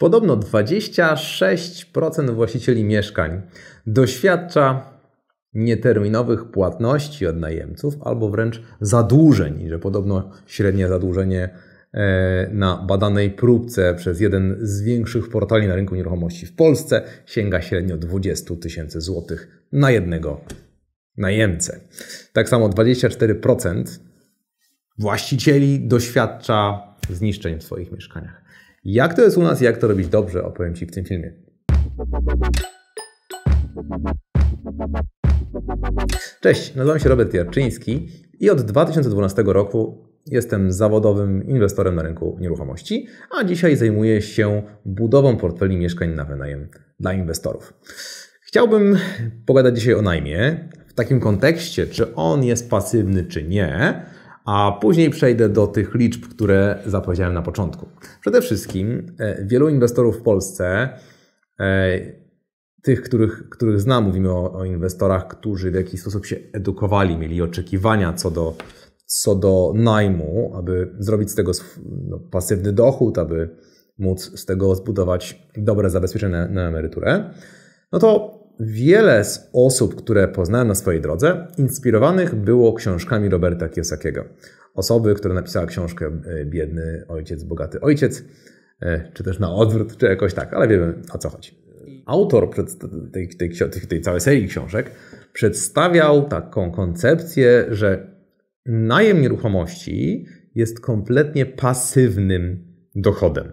Podobno 26% właścicieli mieszkań doświadcza nieterminowych płatności od najemców albo wręcz zadłużeń, że podobno średnie zadłużenie e, na badanej próbce przez jeden z większych portali na rynku nieruchomości w Polsce sięga średnio 20 tysięcy złotych na jednego najemcę. Tak samo 24% właścicieli doświadcza zniszczeń w swoich mieszkaniach. Jak to jest u nas i jak to robić dobrze, opowiem Ci w tym filmie. Cześć, nazywam się Robert Jarczyński i od 2012 roku Jestem zawodowym inwestorem na rynku nieruchomości, a dzisiaj zajmuję się budową portfeli mieszkań na wynajem dla inwestorów. Chciałbym pogadać dzisiaj o najmie w takim kontekście, czy on jest pasywny, czy nie, a później przejdę do tych liczb, które zapowiedziałem na początku. Przede wszystkim e, wielu inwestorów w Polsce, e, tych, których, których znam, mówimy o, o inwestorach, którzy w jakiś sposób się edukowali, mieli oczekiwania co do, co do najmu, aby zrobić z tego no, pasywny dochód, aby móc z tego zbudować dobre zabezpieczenie na, na emeryturę, no to wiele z osób, które poznałem na swojej drodze, inspirowanych było książkami Roberta Kiyosakiego. Osoby, która napisała książkę e, Biedny Ojciec, Bogaty Ojciec, e, czy też na odwrót, czy jakoś tak, ale wiemy o co chodzi. Autor tej, tej, tej, tej całej serii książek przedstawiał taką koncepcję, że najem nieruchomości jest kompletnie pasywnym dochodem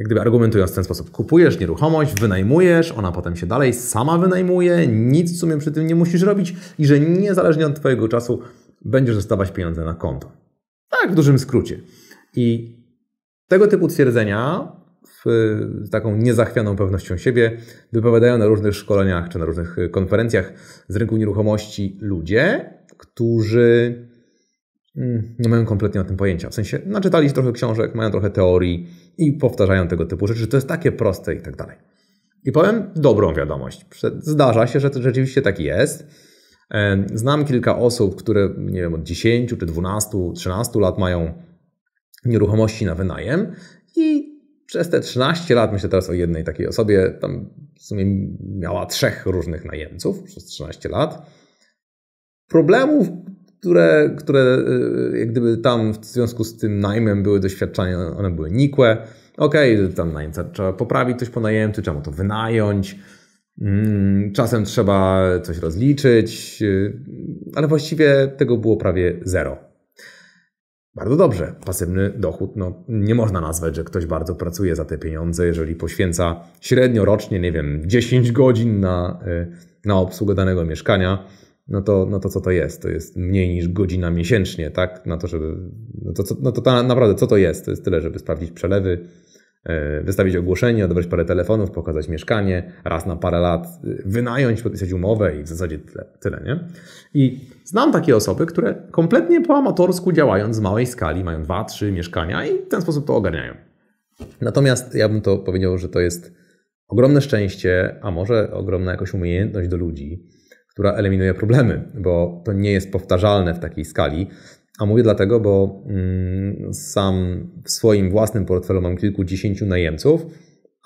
jak gdyby argumentując w ten sposób. Kupujesz nieruchomość, wynajmujesz, ona potem się dalej sama wynajmuje, nic w sumie przy tym nie musisz robić i że niezależnie od Twojego czasu będziesz dostawać pieniądze na konto. Tak, w dużym skrócie. I tego typu twierdzenia z taką niezachwianą pewnością siebie wypowiadają na różnych szkoleniach czy na różnych konferencjach z rynku nieruchomości ludzie, którzy Mm, nie no mają kompletnie o tym pojęcia. W sensie naczytali się trochę książek, mają trochę teorii i powtarzają tego typu rzeczy, że to jest takie proste i tak dalej. I powiem dobrą wiadomość. Zdarza się, że to rzeczywiście tak jest. Znam kilka osób, które nie wiem, od 10 czy 12, 13 lat mają nieruchomości na wynajem i przez te 13 lat, myślę teraz o jednej takiej osobie, tam w sumie miała trzech różnych najemców przez 13 lat. Problemów które, które y, jak gdyby tam w związku z tym najmem były doświadczenia, one były nikłe. Okej, okay, tam najemca trzeba poprawić coś po najemcy, trzeba to wynająć. Mm, czasem trzeba coś rozliczyć, y, ale właściwie tego było prawie zero. Bardzo dobrze. Pasywny dochód, no nie można nazwać, że ktoś bardzo pracuje za te pieniądze, jeżeli poświęca średnio rocznie, nie wiem, 10 godzin na, y, na obsługę danego mieszkania no to, no to co to jest? To jest mniej niż godzina miesięcznie, tak? Na to, żeby, no to, co, no to ta, naprawdę, co to jest? To jest tyle, żeby sprawdzić przelewy, e, wystawić ogłoszenie, odebrać parę telefonów, pokazać mieszkanie, raz na parę lat e, wynająć, podpisać umowę i w zasadzie tyle, tyle nie? I znam takie osoby, które kompletnie po amatorsku działając z małej skali, mają dwa, trzy mieszkania i w ten sposób to ogarniają. Natomiast ja bym to powiedział, że to jest ogromne szczęście, a może ogromna jakoś umiejętność do ludzi, która eliminuje problemy, bo to nie jest powtarzalne w takiej skali. A mówię dlatego, bo mm, sam w swoim własnym portfelu mam kilkudziesięciu najemców,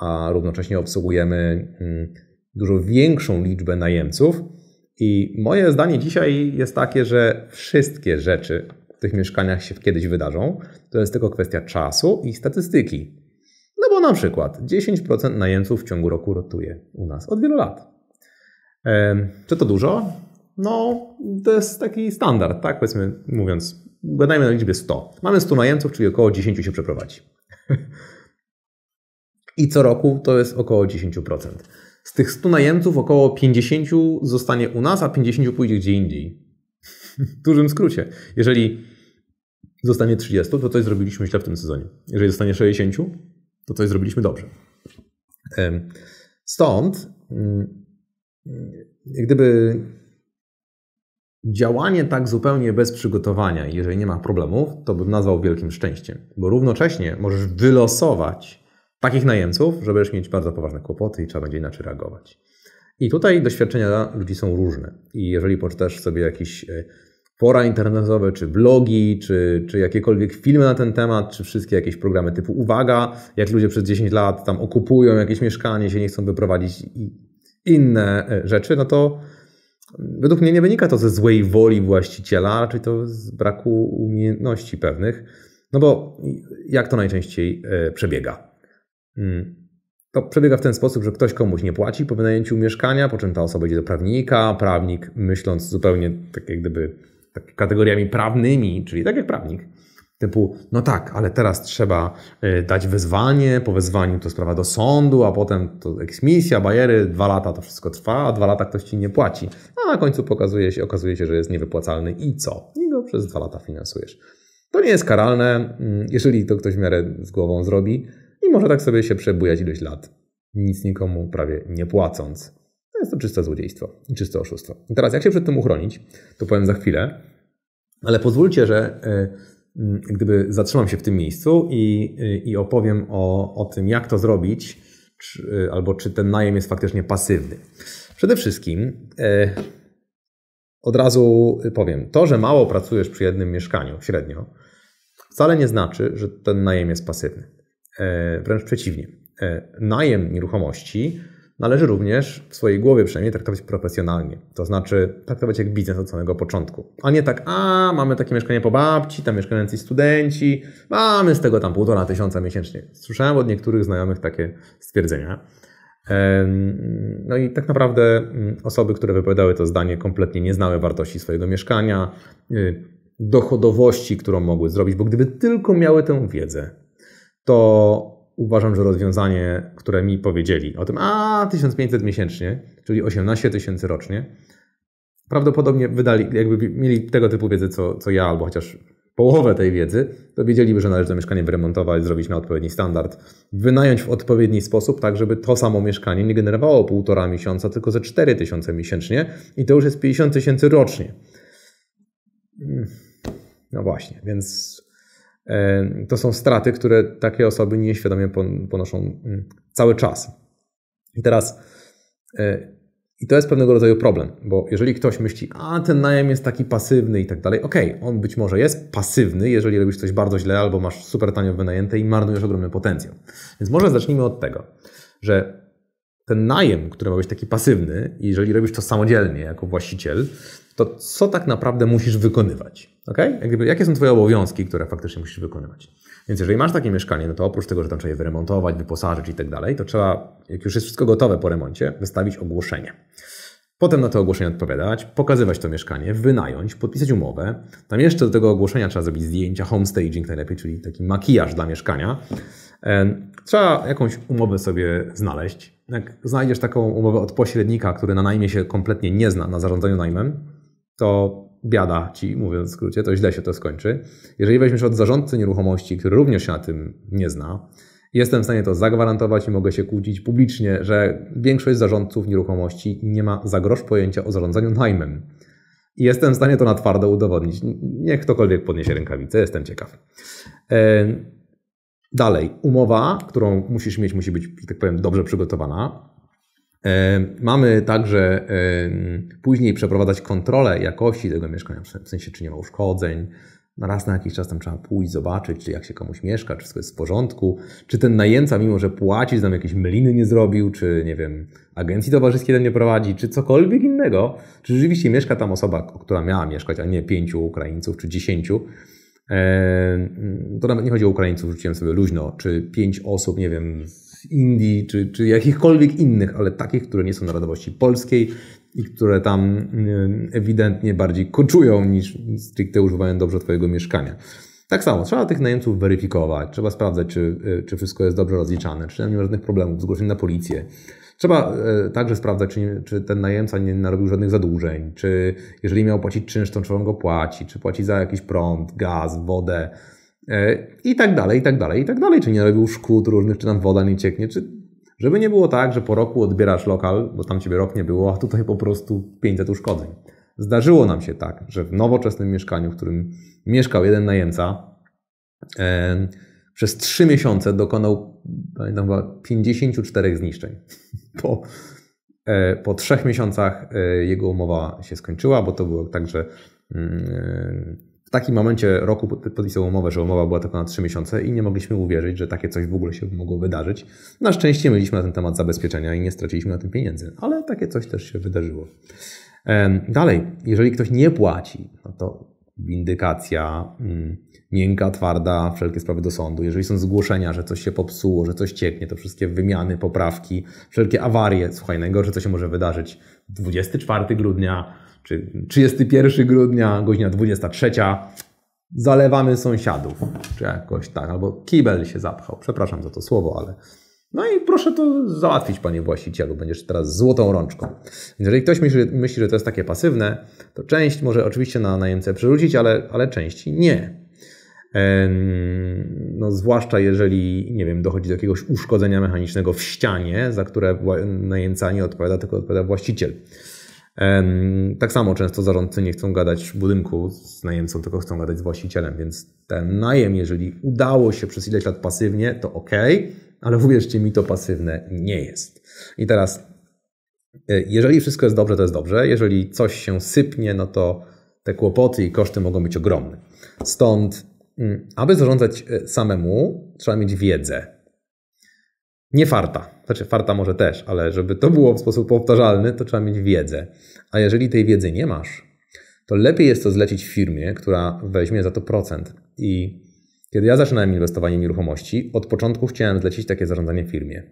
a równocześnie obsługujemy mm, dużo większą liczbę najemców. I moje zdanie dzisiaj jest takie, że wszystkie rzeczy w tych mieszkaniach się kiedyś wydarzą. To jest tylko kwestia czasu i statystyki. No bo na przykład 10% najemców w ciągu roku rotuje u nas od wielu lat. Czy to dużo? No, to jest taki standard, tak? Powiedzmy, mówiąc, gadajmy na liczbie 100. Mamy 100 najemców, czyli około 10 się przeprowadzi. I co roku to jest około 10%. Z tych 100 najemców około 50 zostanie u nas, a 50 pójdzie gdzie indziej. W dużym skrócie. Jeżeli zostanie 30, to coś zrobiliśmy źle w tym sezonie. Jeżeli zostanie 60, to coś zrobiliśmy dobrze. Stąd mm, gdyby działanie tak zupełnie bez przygotowania, jeżeli nie ma problemów, to bym nazwał wielkim szczęściem, bo równocześnie możesz wylosować takich najemców, że będziesz mieć bardzo poważne kłopoty i trzeba będzie inaczej reagować. I tutaj doświadczenia ludzi są różne. I jeżeli poczytasz sobie jakieś e, fora internetowe, czy blogi, czy, czy jakiekolwiek filmy na ten temat, czy wszystkie jakieś programy typu Uwaga, jak ludzie przez 10 lat tam okupują jakieś mieszkanie, się nie chcą wyprowadzić i inne e, rzeczy, no to według mnie nie wynika to ze złej woli właściciela, raczej to z braku umiejętności pewnych. No bo jak to najczęściej e, przebiega? Mm. To przebiega w ten sposób, że ktoś komuś nie płaci po wynajęciu mieszkania, po czym ta osoba idzie do prawnika, prawnik myśląc zupełnie tak jak gdyby tak kategoriami prawnymi, czyli tak jak prawnik, Typu, no tak, ale teraz trzeba y, dać wezwanie, po wezwaniu to sprawa do sądu, a potem to eksmisja, bajery, dwa lata to wszystko trwa, a dwa lata ktoś ci nie płaci. A na końcu pokazuje się, okazuje się, że jest niewypłacalny i co? I go przez dwa lata finansujesz. To nie jest karalne, mm, jeżeli to ktoś w miarę z głową zrobi i może tak sobie się przebujać ileś lat, nic nikomu prawie nie płacąc. To jest to czyste złodziejstwo i czyste oszustwo. I teraz jak się przed tym uchronić, to powiem za chwilę, ale pozwólcie, że... Yy, Mm, gdyby zatrzymam się w tym miejscu i, i opowiem o, o tym, jak to zrobić, czy, y, albo czy ten najem jest faktycznie pasywny. Przede wszystkim e, od razu powiem, to, że mało pracujesz przy jednym mieszkaniu średnio, wcale nie znaczy, że ten najem jest pasywny. E, wręcz przeciwnie. E, najem nieruchomości należy również w swojej głowie przynajmniej traktować profesjonalnie. To znaczy traktować jak biznes od samego początku. A nie tak, a mamy takie mieszkanie po babci, tam mieszkający studenci, mamy z tego tam półtora tysiąca miesięcznie. Słyszałem od niektórych znajomych takie stwierdzenia. No i tak naprawdę mm, osoby, które wypowiadały to zdanie, kompletnie nie znały wartości swojego mieszkania, y, dochodowości, którą mogły zrobić, bo gdyby tylko miały tę wiedzę, to uważam, że rozwiązanie, które mi powiedzieli o tym, a 1500 miesięcznie, czyli 18 tysięcy rocznie, prawdopodobnie wydali, jakby mieli tego typu wiedzę, co, co ja, albo chociaż połowę tej wiedzy, to wiedzieliby, że należy to mieszkanie wyremontować, zrobić na odpowiedni standard, wynająć w odpowiedni sposób, tak żeby to samo mieszkanie nie generowało półtora miesiąca, tylko ze 4 tysiące miesięcznie i to już jest 50 tysięcy rocznie. Mm. No właśnie, więc to są straty, które takie osoby nieświadomie ponoszą mm, cały czas. I teraz, e, i to jest pewnego rodzaju problem, bo jeżeli ktoś myśli, a ten najem jest taki pasywny i tak dalej, okej, okay, on być może jest pasywny, jeżeli robisz coś bardzo źle albo masz super tanio wynajęte i marnujesz ogromny potencjał. Więc może zacznijmy od tego, że ten najem, który ma być taki pasywny, jeżeli robisz to samodzielnie jako właściciel, to co tak naprawdę musisz wykonywać? Okay? jakie są Twoje obowiązki, które faktycznie musisz wykonywać? Więc jeżeli masz takie mieszkanie, no to oprócz tego, że tam trzeba je wyremontować, wyposażyć i tak dalej, to trzeba, jak już jest wszystko gotowe po remoncie, wystawić ogłoszenie. Potem na to ogłoszenie odpowiadać, pokazywać to mieszkanie, wynająć, podpisać umowę. Tam jeszcze do tego ogłoszenia trzeba zrobić zdjęcia, homestaging najlepiej, czyli taki makijaż dla mieszkania. Trzeba jakąś umowę sobie znaleźć. Jak znajdziesz taką umowę od pośrednika, który na najmie się kompletnie nie zna na zarządzaniu najmem, to biada ci, mówiąc w skrócie, to źle się to skończy. Jeżeli weźmiesz od zarządcy nieruchomości, który również się na tym nie zna, jestem w stanie to zagwarantować i mogę się kłócić publicznie, że większość zarządców nieruchomości nie ma za grosz pojęcia o zarządzaniu najmem. I jestem w stanie to na twardo udowodnić. Niech ktokolwiek podniesie rękawicę, jestem ciekaw. E, dalej, umowa, którą musisz mieć, musi być, tak powiem, dobrze przygotowana. E, mamy także e, później przeprowadzać kontrolę jakości tego mieszkania, w sensie czy nie ma uszkodzeń. No raz na jakiś czas tam trzeba pójść, zobaczyć, czy jak się komuś mieszka, czy wszystko jest w porządku, czy ten najemca, mimo że płaci, tam jakieś myliny nie zrobił, czy nie wiem, agencji towarzyskiej tam nie prowadzi, czy cokolwiek innego, czy rzeczywiście mieszka tam osoba, która miała mieszkać, a nie pięciu Ukraińców, czy dziesięciu. E, to nawet nie chodzi o Ukraińców, rzuciłem sobie luźno, czy pięć osób, nie wiem, Indii czy, czy jakichkolwiek innych, ale takich, które nie są narodowości polskiej i które tam y, ewidentnie bardziej koczują niż stricte używają dobrze Twojego mieszkania. Tak samo, trzeba tych najemców weryfikować, trzeba sprawdzać, czy, y, czy wszystko jest dobrze rozliczane, czy nie ma żadnych problemów, zgłosić na policję. Trzeba y, także sprawdzać, czy, czy, ten najemca nie narobił żadnych zadłużeń, czy jeżeli miał płacić czynsz, to trzeba on go płaci, czy płaci za jakiś prąd, gaz, wodę, E, I tak dalej, i tak dalej, i tak dalej. Czy nie robił szkód różnych, czy tam woda nie cieknie, czy żeby nie było tak, że po roku odbierasz lokal, bo tam ciebie rok nie było, a tutaj po prostu 500 uszkodzeń. Zdarzyło nam się tak, że w nowoczesnym mieszkaniu, w którym mieszkał jeden najemca, e, przez 3 miesiące dokonał pamiętam, 54 zniszczeń. Po, e, po 3 miesiącach e, jego umowa się skończyła, bo to było tak, że mm, e, takim momencie roku podpisał umowę, że umowa była tylko na 3 miesiące i nie mogliśmy uwierzyć, że takie coś w ogóle się mogło wydarzyć. Na szczęście mieliśmy na ten temat zabezpieczenia i nie straciliśmy na tym pieniędzy, ale takie coś też się wydarzyło. Dalej, jeżeli ktoś nie płaci, no to windykacja, mm, miękka, twarda, wszelkie sprawy do sądu. Jeżeli są zgłoszenia, że coś się popsuło, że coś cieknie, to wszystkie wymiany, poprawki, wszelkie awarie. Słuchaj, najgorsze, co się może wydarzyć 24 grudnia czy 31 grudnia, godzina 23, zalewamy sąsiadów, czy jakoś tak, albo kibel się zapchał. Przepraszam za to słowo, ale. No i proszę to załatwić, panie właścicielu, będziesz teraz złotą rączką. Jeżeli ktoś myśli, myśli że to jest takie pasywne, to część może oczywiście na najemcę przerzucić, ale, ale części nie. No, zwłaszcza jeżeli, nie wiem, dochodzi do jakiegoś uszkodzenia mechanicznego w ścianie, za które najemca nie odpowiada, tylko odpowiada właściciel. Tak samo często zarządcy nie chcą gadać w budynku z najemcą, tylko chcą gadać z właścicielem, więc ten najem, jeżeli udało się przez ileś lat pasywnie, to ok, ale uwierzcie mi, to pasywne nie jest. I teraz, e, jeżeli wszystko jest dobrze, to jest dobrze, jeżeli coś się sypnie, no to te kłopoty i koszty mogą być ogromne. Stąd, mm, aby zarządzać e, samemu, trzeba mieć wiedzę, nie farta. Znaczy, farta może też, ale żeby to było w sposób powtarzalny, to trzeba mieć wiedzę. A jeżeli tej wiedzy nie masz, to lepiej jest to zlecić firmie, która weźmie za to procent. I kiedy ja zaczynałem inwestowanie w nieruchomości, od początku chciałem zlecić takie zarządzanie firmie.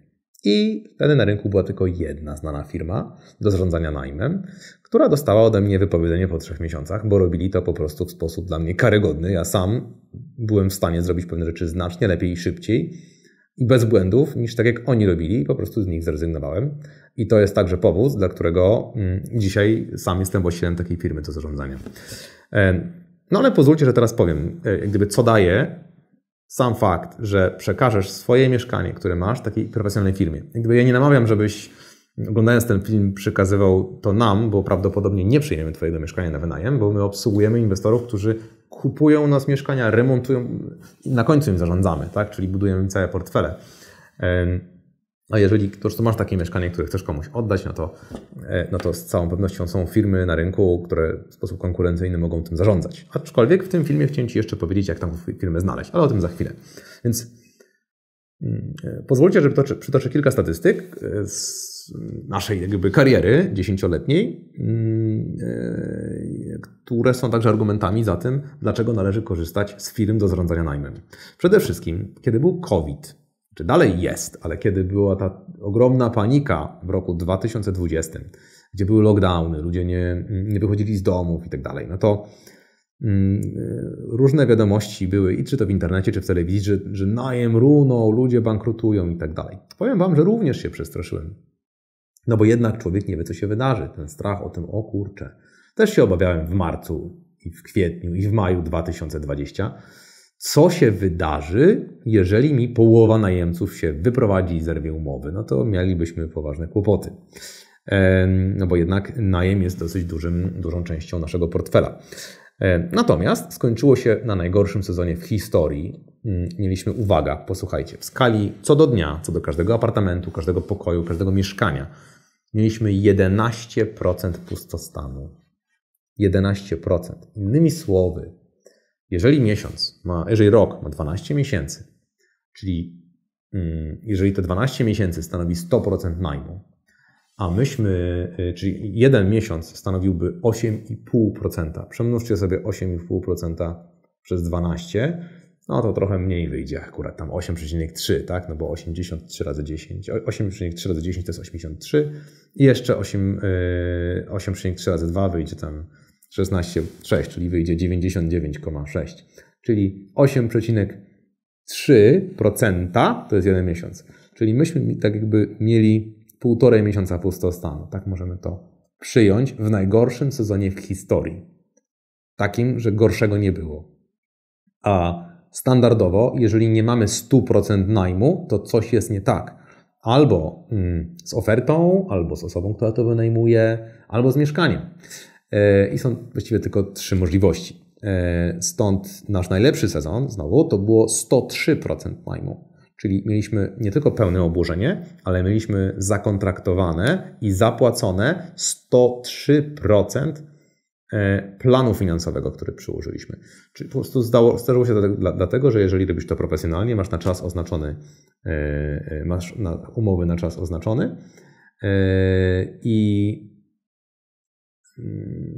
I wtedy na rynku była tylko jedna znana firma do zarządzania najmem, która dostała ode mnie wypowiedzenie po trzech miesiącach, bo robili to po prostu w sposób dla mnie karygodny. Ja sam byłem w stanie zrobić pewne rzeczy znacznie lepiej i szybciej i bez błędów, niż tak jak oni robili, po prostu z nich zrezygnowałem. I to jest także powód, dla którego mm, dzisiaj sam jestem właścicielem takiej firmy do zarządzania. No ale pozwólcie, że teraz powiem, e, jak gdyby co daje sam fakt, że przekażesz swoje mieszkanie, które masz, takiej profesjonalnej firmie. Jak gdyby ja nie namawiam, żebyś oglądając ten film przekazywał to nam, bo prawdopodobnie nie przyjmiemy Twojego mieszkania na wynajem, bo my obsługujemy inwestorów, którzy kupują u nas mieszkania, remontują, na końcu im zarządzamy, tak? czyli budujemy im całe portfele. A jeżeli ktoś, to masz takie mieszkanie, które chcesz komuś oddać, no to, e, no to z całą pewnością są firmy na rynku, które w sposób konkurencyjny mogą tym zarządzać. Aczkolwiek w tym filmie chciałem Ci jeszcze powiedzieć, jak tam firmę znaleźć, ale o tym za chwilę. Więc mm, e, pozwólcie, że przytoczę kilka statystyk e, z naszej jakby kariery dziesięcioletniej, mm, e, które są także argumentami za tym, dlaczego należy korzystać z firm do zarządzania najmem. Przede wszystkim, kiedy był COVID, czy dalej jest, ale kiedy była ta ogromna panika w roku 2020, gdzie były lockdowny, ludzie nie, nie wychodzili z domów i tak dalej, no to mm, e, różne wiadomości były, i czy to w internecie, czy w telewizji, że, że najem runął, ludzie bankrutują i tak dalej. Powiem Wam, że również się przestraszyłem. No bo jednak człowiek nie wie, co się wydarzy. Ten strach o tym, o kurczę. Też się obawiałem w marcu i w kwietniu i w maju 2020. Co się wydarzy, jeżeli mi połowa najemców się wyprowadzi i zerwie umowy? No to mielibyśmy poważne kłopoty. No bo jednak najem jest dosyć dużym, dużą częścią naszego portfela. E, natomiast skończyło się na najgorszym sezonie w historii. Mm, mieliśmy, uwaga, posłuchajcie, w skali co do dnia, co do każdego apartamentu, każdego pokoju, każdego mieszkania, mieliśmy 11% pustostanu. 11%. Innymi słowy, jeżeli miesiąc, ma, jeżeli rok ma 12 miesięcy, czyli mm, jeżeli te 12 miesięcy stanowi 100% najmu, a myśmy, y, czyli jeden miesiąc stanowiłby 8,5%. Przemnóżcie sobie 8,5% przez 12, no to trochę mniej wyjdzie akurat tam 8,3, tak? No bo 83 razy 10, 8,3 razy 10 to jest 83 i jeszcze 8,3 y, razy 2 wyjdzie tam 16,6, czyli wyjdzie 99,6, czyli 8,3% to jest jeden miesiąc. Czyli myśmy tak jakby mieli półtorej miesiąca pustostanu. Tak możemy to przyjąć w najgorszym sezonie w historii. Takim, że gorszego nie było. A standardowo, jeżeli nie mamy 100% najmu, to coś jest nie tak. Albo mm, z ofertą, albo z osobą, która to wynajmuje, albo z mieszkaniem. E, I są właściwie tylko trzy możliwości. E, stąd nasz najlepszy sezon, znowu, to było 103% najmu. Czyli mieliśmy nie tylko pełne obłożenie, ale mieliśmy zakontraktowane i zapłacone 103% e, planu finansowego, który przyłożyliśmy. Czyli po prostu zdało, zdarzyło się dlatego, że jeżeli robisz to profesjonalnie, masz na czas oznaczony, e, e, masz na, umowy na czas oznaczony i mm,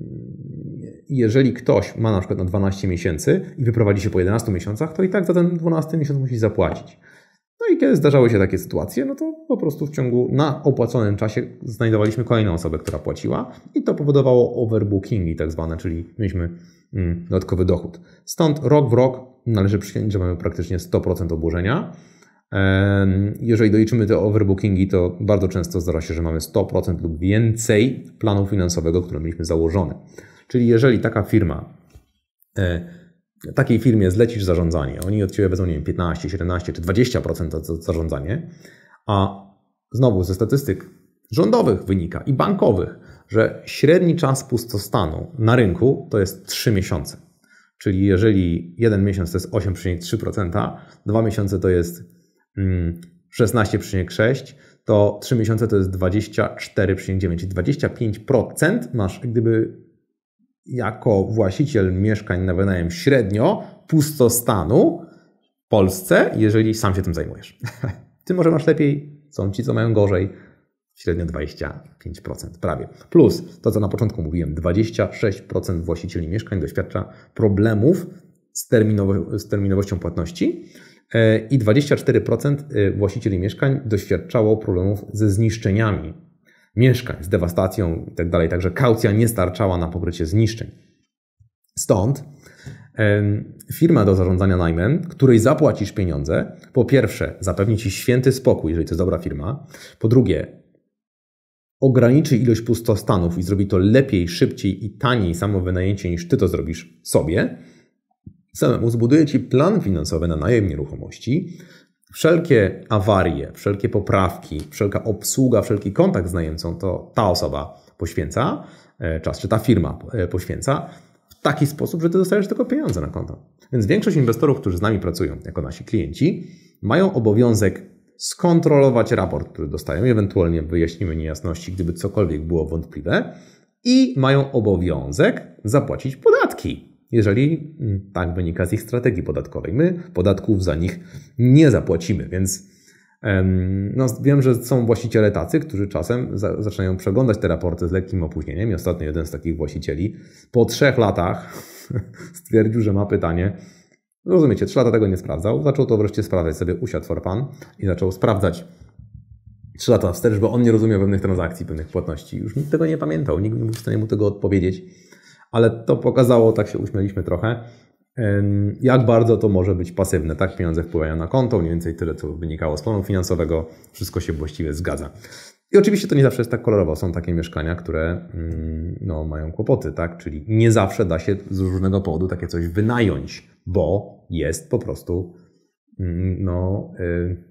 jeżeli ktoś ma na przykład na 12 miesięcy i wyprowadzi się po 11 miesiącach, to i tak za ten 12 miesiąc musi zapłacić. No i kiedy zdarzały się takie sytuacje, no to po prostu w ciągu na opłaconym czasie znajdowaliśmy kolejną osobę, która płaciła i to powodowało overbookingi tak zwane, czyli mieliśmy mm, dodatkowy dochód. Stąd rok w rok należy przyjąć, że mamy praktycznie 100% obłożenia. Jeżeli doliczymy te overbookingi, to bardzo często zdarza się, że mamy 100% lub więcej planu finansowego, który mieliśmy założony. Czyli jeżeli taka firma e, takiej firmie zlecisz zarządzanie, oni od Ciebie wezmą, nie wiem, 15, 17 czy 20% za zarządzanie, a znowu ze statystyk rządowych wynika i bankowych, że średni czas pustostanu na rynku to jest 3 miesiące. Czyli jeżeli jeden miesiąc to jest 8,3%, dwa miesiące to jest 16,6%, mm, to 3 miesiące to jest 24,9%, czyli 25% masz gdyby jako właściciel mieszkań na wynajem średnio pustostanu w Polsce, jeżeli sam się tym zajmujesz. Ty może masz lepiej, są ci, co mają gorzej. Średnio 25% prawie. Plus to, co na początku mówiłem, 26% właścicieli mieszkań doświadcza problemów z, terminowo z terminowością płatności e, i 24% e, właścicieli mieszkań doświadczało problemów ze zniszczeniami mieszkań, z dewastacją itd. Tak Także kaucja nie starczała na pokrycie zniszczeń. Stąd firma do zarządzania najmem, której zapłacisz pieniądze, po pierwsze zapewni ci święty spokój, jeżeli to jest dobra firma, po drugie ograniczy ilość pustostanów i zrobi to lepiej, szybciej i taniej samo wynajęcie niż ty to zrobisz sobie, samemu zbuduje ci plan finansowy na najem nieruchomości, wszelkie awarie, wszelkie poprawki, wszelka obsługa, wszelki kontakt z najemcą to ta osoba poświęca e, czas, czy ta firma e, poświęca w taki sposób, że ty dostajesz tylko pieniądze na konto. Więc większość inwestorów, którzy z nami pracują jako nasi klienci, mają obowiązek skontrolować raport, który dostają, ewentualnie wyjaśnimy niejasności, gdyby cokolwiek było wątpliwe, i mają obowiązek zapłacić podatki jeżeli mm, tak wynika z ich strategii podatkowej. My podatków za nich nie zapłacimy, więc no, wiem, że są właściciele tacy, którzy czasem za, zaczynają przeglądać te raporty z lekkim opóźnieniem i ostatnio jeden z takich właścicieli po trzech latach stwierdził, że ma pytanie. No, rozumiecie, trzy lata tego nie sprawdzał, zaczął to wreszcie sprawdzać sobie, usiadł for pan i zaczął sprawdzać trzy lata wstecz, bo on nie rozumiał pewnych transakcji, pewnych płatności. Już nikt tego nie pamiętał, nikt nie był w stanie mu tego odpowiedzieć ale to pokazało, tak się uśmieliśmy trochę, jak bardzo to może być pasywne. Tak, pieniądze wpływają na konto, mniej więcej tyle, co wynikało z planu finansowego, wszystko się właściwie zgadza. I oczywiście to nie zawsze jest tak kolorowo. Są takie mieszkania, które mm, no, mają kłopoty, tak? Czyli nie zawsze da się z różnego powodu takie coś wynająć, bo jest po prostu mm, no. Y,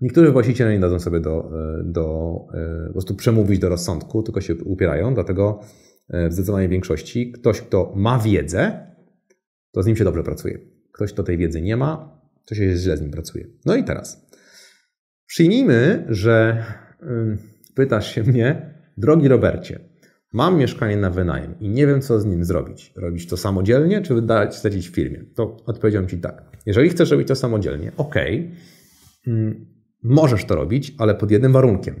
niektórzy właściciele nie dadzą sobie do, y, do y, po prostu przemówić do rozsądku, tylko się upierają, dlatego E, w zdecydowanej większości, ktoś, kto ma wiedzę, to z nim się dobrze pracuje. Ktoś, kto tej wiedzy nie ma, to się źle z nim pracuje. No i teraz. Przyjmijmy, że pytasz się mnie, drogi Robercie, mam mieszkanie na wynajem i nie wiem, co z nim zrobić. Robić to samodzielnie, czy wydać stracić w firmie? To odpowiedziałem Ci tak. Jeżeli chcesz robić to samodzielnie, ok, możesz to robić, ale pod jednym warunkiem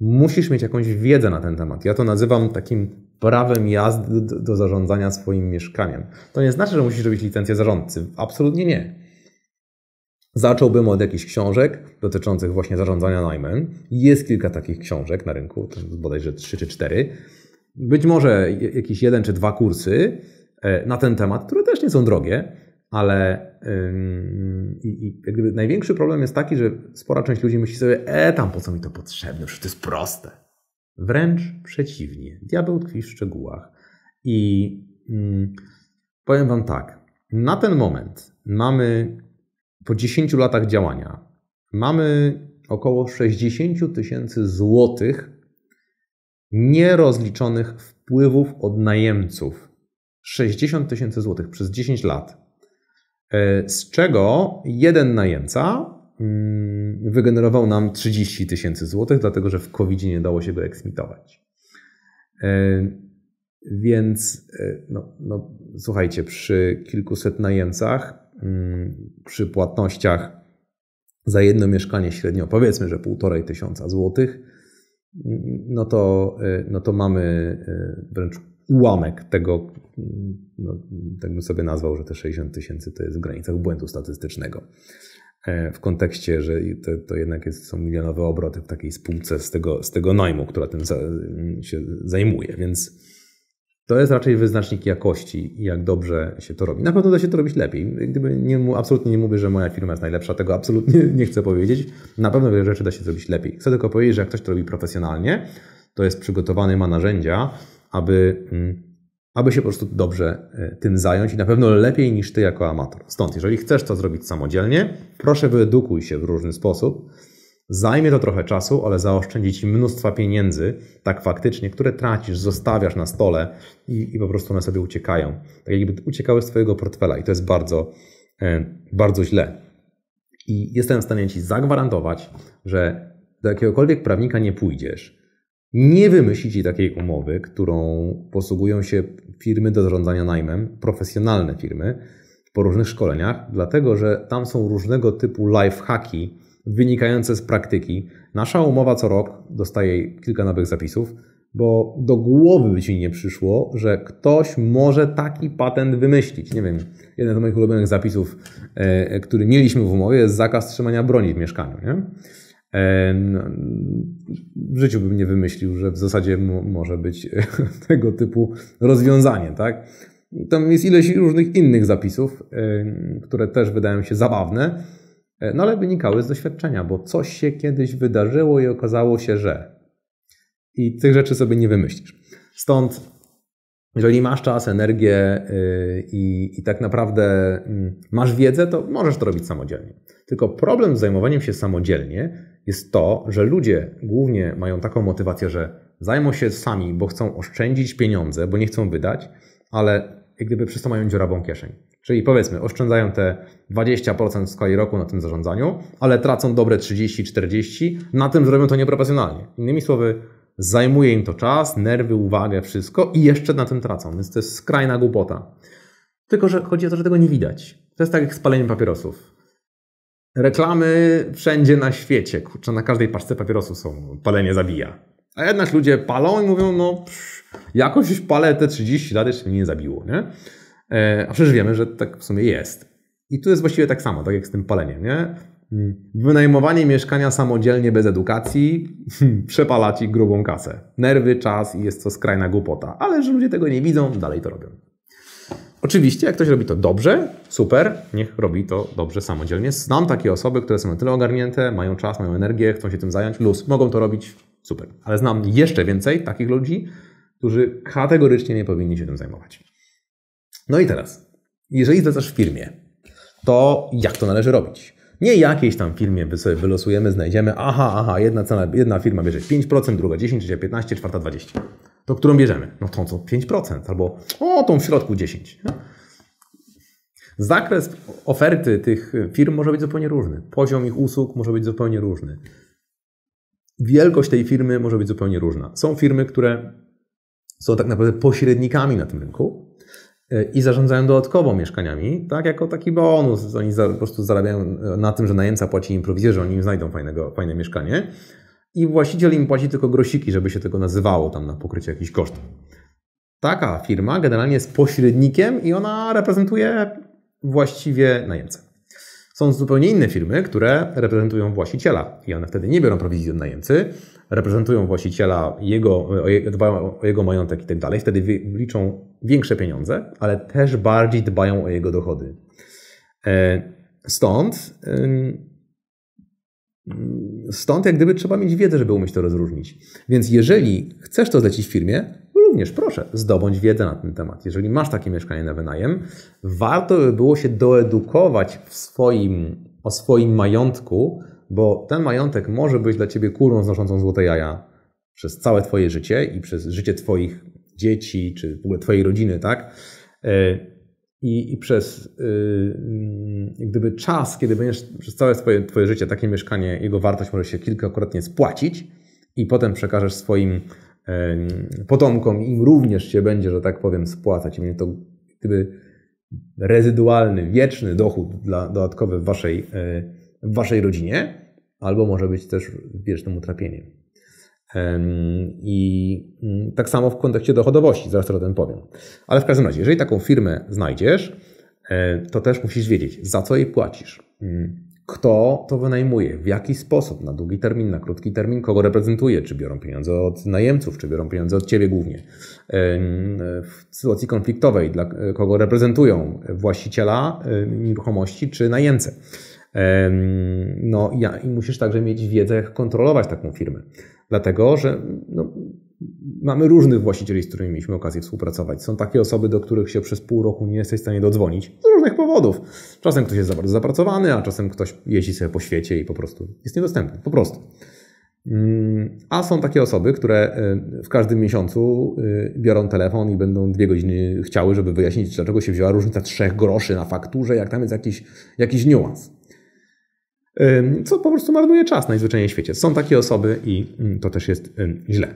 musisz mieć jakąś wiedzę na ten temat. Ja to nazywam takim prawem jazdy do, zarządzania swoim mieszkaniem. To nie znaczy, że musisz robić licencję zarządcy. Absolutnie nie. Zacząłbym od jakichś książek dotyczących właśnie zarządzania najmem. Jest kilka takich książek na rynku, bodajże 3 czy 4. Być może jakiś jeden czy dwa kursy e, na ten temat, które też nie są drogie ale i, i największy problem jest taki, że spora część ludzi myśli sobie, e tam po co mi to potrzebne, przecież to jest proste. Wręcz przeciwnie, diabeł tkwi w szczegółach. I powiem Wam tak, na ten moment mamy po 10 latach działania, mamy około 60 tysięcy złotych nierozliczonych wpływów od najemców. 60 tysięcy złotych przez 10 lat E, z czego jeden najemca mm, wygenerował nam 30 tysięcy złotych, dlatego że w covid nie dało się go eksmitować. E, więc e, no, no, słuchajcie, przy kilkuset najemcach, mm, przy płatnościach za jedno mieszkanie średnio, powiedzmy, że półtorej tysiąca złotych, mm, no to, no to mamy wręcz ułamek tego, no, tak bym sobie nazwał, że te 60 tysięcy to jest w granicach błędu statystycznego. E, w kontekście, że to, to jednak jest, są milionowe obroty w takiej spółce z tego, z tego najmu, która tym za, się zajmuje, więc to jest raczej wyznacznik jakości i jak dobrze się to robi. Na pewno da się to robić lepiej. Gdyby nie, absolutnie nie mówię, że moja firma jest najlepsza, tego absolutnie nie chcę powiedzieć. Na pewno wiele rzeczy da się zrobić lepiej. Chcę tylko powiedzieć, że jak ktoś to robi profesjonalnie, to jest przygotowany, ma narzędzia, aby, mm, aby się po prostu dobrze e, tym zająć i na pewno lepiej niż ty jako amator. Stąd, jeżeli chcesz to zrobić samodzielnie, proszę wyedukuj się w różny sposób. Zajmie to trochę czasu, ale zaoszczędzi ci mnóstwa pieniędzy, tak faktycznie, które tracisz, zostawiasz na stole i, i po prostu one sobie uciekają. Tak jakby uciekały z twojego portfela i to jest bardzo, e, bardzo źle. I jestem w stanie ci zagwarantować, że do jakiegokolwiek prawnika nie pójdziesz, nie wymyślicie takiej umowy, którą posługują się firmy do zarządzania najmem, profesjonalne firmy, po różnych szkoleniach, dlatego że tam są różnego typu lifehacki wynikające z praktyki. Nasza umowa co rok dostaje kilka nowych zapisów, bo do głowy by ci nie przyszło, że ktoś może taki patent wymyślić. Nie wiem, jeden z moich ulubionych zapisów, e, e, który mieliśmy w umowie, jest zakaz trzymania broni w mieszkaniu. Nie? E, no, w życiu bym nie wymyślił, że w zasadzie może być e, tego typu rozwiązanie, tak? Tam jest ileś różnych innych zapisów, e, które też wydają się zabawne, no ale wynikały z doświadczenia, bo coś się kiedyś wydarzyło i okazało się, że. I tych rzeczy sobie nie wymyślisz. Stąd, jeżeli masz czas, energię i, i tak naprawdę mm, masz wiedzę, to możesz to robić samodzielnie. Tylko problem z zajmowaniem się samodzielnie jest to, że ludzie głównie mają taką motywację, że zajmą się sami, bo chcą oszczędzić pieniądze, bo nie chcą wydać, ale jak gdyby przez to mają dziurawą kieszeń. Czyli powiedzmy, oszczędzają te 20% w skali roku na tym zarządzaniu, ale tracą dobre 30-40, na tym zrobią to nieprofesjonalnie. Innymi słowy, zajmuje im to czas, nerwy, uwagę, wszystko i jeszcze na tym tracą, więc to jest skrajna głupota. Tylko, że chodzi o to, że tego nie widać. To jest tak jak z paleniem papierosów reklamy wszędzie na świecie. Kurczę, na każdej paczce papierosów są. Palenie zabija. A jednak ludzie palą i mówią, no psz, jakoś już palę te 30 lat, jeszcze mnie nie zabiło, nie? E, a przecież wiemy, że tak w sumie jest. I tu jest właściwie tak samo, tak jak z tym paleniem, nie? Mm, wynajmowanie mieszkania samodzielnie bez edukacji hmm, przepala ci grubą kasę. Nerwy, czas i jest to skrajna głupota. Ale że ludzie tego nie widzą, dalej to robią. Oczywiście, jak ktoś robi to dobrze, super, niech robi to dobrze samodzielnie. Znam takie osoby, które są na tyle ogarnięte, mają czas, mają energię, chcą się tym zająć, luz, mogą to robić, super. Ale znam jeszcze więcej takich ludzi, którzy kategorycznie nie powinni się tym zajmować. No i teraz, jeżeli zlecasz w firmie, to jak to należy robić? Nie jakiejś tam firmie sobie wylosujemy, znajdziemy, aha, aha, jedna, cena, jedna firma bierze 5%, druga 10, trzecia 15, czwarta 20 to którą bierzemy? No tą co 5% albo o tą w środku 10. No. Zakres oferty tych firm może być zupełnie różny. Poziom ich usług może być zupełnie różny. Wielkość tej firmy może być zupełnie różna. Są firmy, które są tak naprawdę pośrednikami na tym rynku e, i zarządzają dodatkowo mieszkaniami, tak jako taki bonus. Oni po prostu zarabiają e, na tym, że najemca płaci im prowizję, że oni im znajdą fajnego, fajne mieszkanie i właściciel im płaci tylko grosiki, żeby się tego nazywało tam na pokrycie jakiś koszt. Taka firma generalnie jest pośrednikiem i ona reprezentuje właściwie najemcę. Są zupełnie inne firmy, które reprezentują właściciela i one wtedy nie biorą prowizji od najemcy, reprezentują właściciela, jego, dbają o jego majątek i tak dalej. Wtedy liczą większe pieniądze, ale też bardziej dbają o jego dochody. E, stąd Stąd jak gdyby trzeba mieć wiedzę, żeby umieć to rozróżnić. Więc jeżeli chcesz to zlecić firmie, również proszę, zdobądź wiedzę na ten temat. Jeżeli masz takie mieszkanie na wynajem, warto by było się doedukować w swoim, o swoim majątku, bo ten majątek może być dla ciebie kurą znoszącą złote jaja przez całe twoje życie i przez życie twoich dzieci, czy w ogóle twojej rodziny, tak? E, i, i przez yy, gdyby czas, kiedy będziesz przez całe swoje, twoje życie takie mieszkanie, jego wartość może się kilkakrotnie spłacić i potem przekażesz swoim yy, potomkom, im również się będzie, że tak powiem, spłacać. I mnie to gdyby rezydualny, wieczny dochód dla, dodatkowy w waszej, yy, w waszej rodzinie, albo może być też wiecznym utrapieniem. I mm, tak samo w kontekście dochodowości, zaraz o tym powiem. Ale w każdym razie, jeżeli taką firmę znajdziesz, e, to też musisz wiedzieć, za co jej płacisz, mm, kto to wynajmuje, w jaki sposób, na długi termin, na krótki termin, kogo reprezentuje, czy biorą pieniądze od najemców, czy biorą pieniądze od ciebie głównie. W sytuacji konfliktowej, dla e, kogo reprezentują właściciela e, nieruchomości, czy najemcę. No ja, i musisz także mieć wiedzę, jak kontrolować taką firmę dlatego że no, mamy różnych właścicieli, z którymi mieliśmy okazję współpracować. Są takie osoby, do których się przez pół roku nie jesteś w stanie dodzwonić z różnych powodów. Czasem ktoś jest za bardzo zapracowany, a czasem ktoś jeździ sobie po świecie i po prostu jest niedostępny. Po prostu. Mm, a są takie osoby, które y, w każdym miesiącu y, biorą telefon i będą dwie godziny chciały, żeby wyjaśnić, dlaczego się wzięła różnica trzech groszy na fakturze, jak tam jest jakiś, jakiś niuans co po prostu marnuje czas najzwyczajniej w świecie. Są takie osoby i mm, to też jest źle.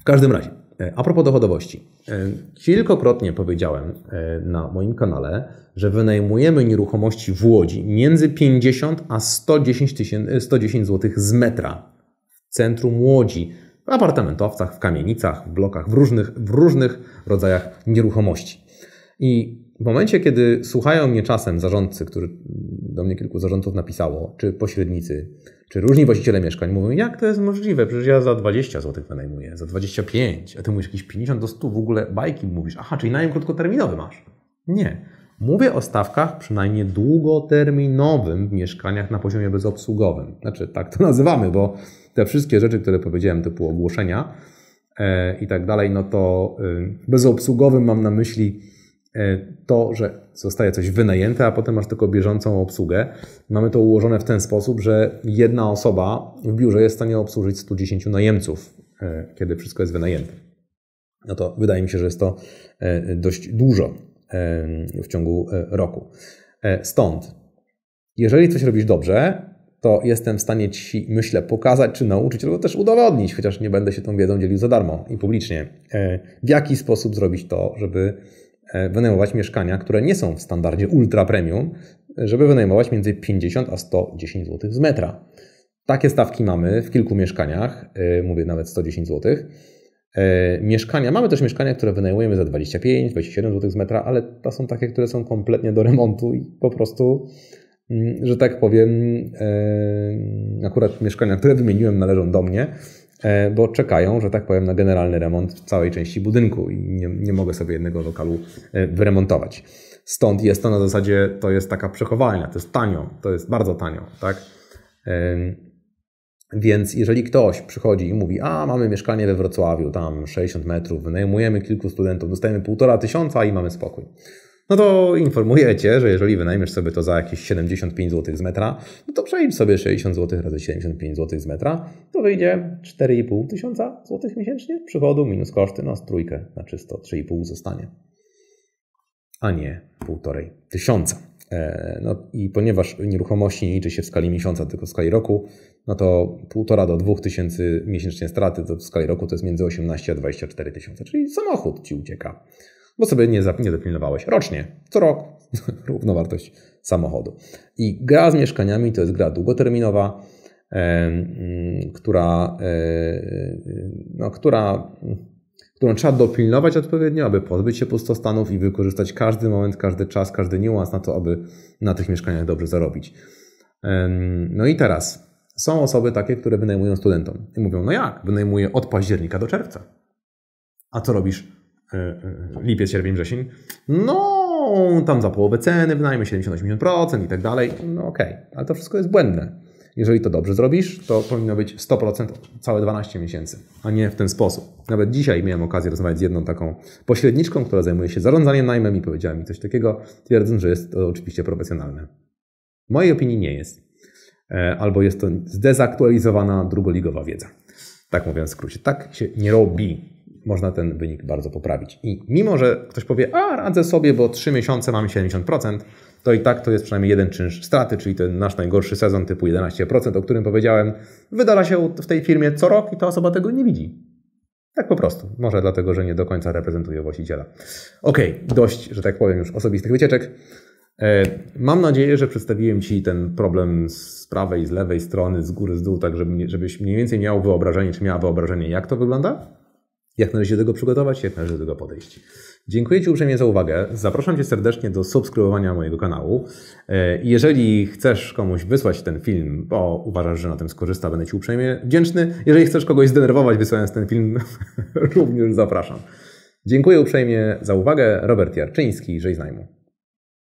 W każdym razie, e, a propos dochodowości. E, kilkokrotnie powiedziałem e, na moim kanale, że wynajmujemy nieruchomości w Łodzi między 50 a 110, tysięcy 110 zł z metra w centrum Łodzi. W apartamentowcach, w kamienicach, w blokach, w różnych, w różnych rodzajach nieruchomości. I w momencie, kiedy słuchają mnie czasem zarządcy, którzy do mnie kilku zarządców napisało, czy pośrednicy, czy różni właściciele mieszkań, mówią, jak to jest możliwe, przecież ja za 20 zł wynajmuję, za 25, a ty mówisz jakieś 50 do 100, w ogóle bajki mówisz, aha, czyli najem krótkoterminowy masz. Nie. Mówię o stawkach przynajmniej długoterminowym w mieszkaniach na poziomie bezobsługowym. Znaczy, tak to nazywamy, bo te wszystkie rzeczy, które powiedziałem, typu ogłoszenia, e, i tak dalej, no to y, bezobsługowym mam na myśli E, to, że zostaje coś wynajęte, a potem masz tylko bieżącą obsługę. Mamy to ułożone w ten sposób, że jedna osoba w biurze jest w stanie obsłużyć 110 najemców, e, kiedy wszystko jest wynajęte. No to wydaje mi się, że jest to e, dość dużo w ciągu roku. Stąd, jeżeli coś robisz dobrze, to jestem w stanie Ci, myślę, pokazać czy nauczyć, albo też udowodnić, chociaż nie będę się tą wiedzą dzielił za darmo i publicznie, w jaki sposób zrobić to, żeby E, wynajmować mieszkania, które nie są w standardzie ultra premium, żeby wynajmować między 50 a 110 zł z metra. Takie stawki mamy w kilku mieszkaniach, e, mówię nawet 110 zł. E, mieszkania, mamy też mieszkania, które wynajmujemy za 25-27 zł z metra, ale to są takie, które są kompletnie do remontu i po prostu, mm, że tak powiem, akurat mieszkania, które wymieniłem, należą do mnie E, bo czekają, że tak powiem, na generalny remont w całej części budynku i nie, nie mogę sobie jednego lokalu e, wyremontować. Stąd jest to na zasadzie, to jest taka przechowalnia, to jest tanio, to jest bardzo tanio, tak? Więc jeżeli ktoś przychodzi i mówi, a mamy mieszkanie we Wrocławiu, tam 60 metrów, wynajmujemy kilku studentów, dostajemy półtora tysiąca i mamy spokój no to informuję Cię, że jeżeli wynajmiesz sobie to za jakieś 75 zł z metra, no to przejdź sobie 60 zł razy 75 zł z metra, to wyjdzie 4,5 tysiąca złotych miesięcznie przychodu minus koszty, no z trójkę na czysto 3,5 zostanie, a nie 1,5 tysiąca. E, no i ponieważ nieruchomości nie liczy się w skali miesiąca, tylko w skali roku, no to 1,5 do 2 tysięcy miesięcznie straty to w skali roku to jest między 18 a 24 tysiące, czyli samochód Ci ucieka bo sobie nie, nie dopilnowałeś. Rocznie, co rok, równowartość samochodu. I gra z mieszkaniami to jest gra długoterminowa, mm, która, e, no, która, którą trzeba dopilnować odpowiednio, aby pozbyć się pustostanów i wykorzystać każdy moment, każdy czas, każdy niuans na to, aby na tych mieszkaniach dobrze zarobić. No i teraz są osoby takie, które wynajmują studentom i mówią: No jak? Wynajmuję od października do czerwca. A co robisz? E, e, lipiec, sierpień, wrzesień, no tam za połowę ceny wynajmę 70-80% i tak dalej, no okej, okay. ale to wszystko jest błędne. Jeżeli to dobrze zrobisz, to powinno być 100% całe 12 miesięcy, a nie w ten sposób. Nawet dzisiaj miałem okazję rozmawiać z jedną taką pośredniczką, która zajmuje się zarządzaniem najmem i powiedziała mi coś takiego, twierdząc, że jest to oczywiście profesjonalne. W mojej opinii nie jest. E, albo jest to zdezaktualizowana drugoligowa wiedza. Tak mówiąc w skrócie. Tak się nie robi można ten wynik bardzo poprawić. I mimo, że ktoś powie, a radzę sobie, bo 3 miesiące mamy 70%, to i tak to jest przynajmniej jeden czynsz straty, czyli ten nasz najgorszy sezon typu 11%, o którym powiedziałem, wydala się w tej firmie co rok i ta osoba tego nie widzi. Tak po prostu. Może dlatego, że nie do końca reprezentuje właściciela. Ok, dość, że tak powiem, już osobistych wycieczek. E, mam nadzieję, że przedstawiłem Ci ten problem z prawej, z lewej strony, z góry, z dół, tak żeby, żebyś mniej więcej miał wyobrażenie, czy miała wyobrażenie, jak to wygląda jak należy się do tego przygotować, jak należy do tego podejść. Dziękuję Ci uprzejmie za uwagę. Zapraszam Cię serdecznie do subskrybowania mojego kanału. E, jeżeli chcesz komuś wysłać ten film, bo uważasz, że na tym skorzysta, będę Ci uprzejmie wdzięczny. Jeżeli chcesz kogoś zdenerwować wysyłając ten film, również zapraszam. Dziękuję uprzejmie za uwagę. Robert Jarczyński, Żej Znajmu.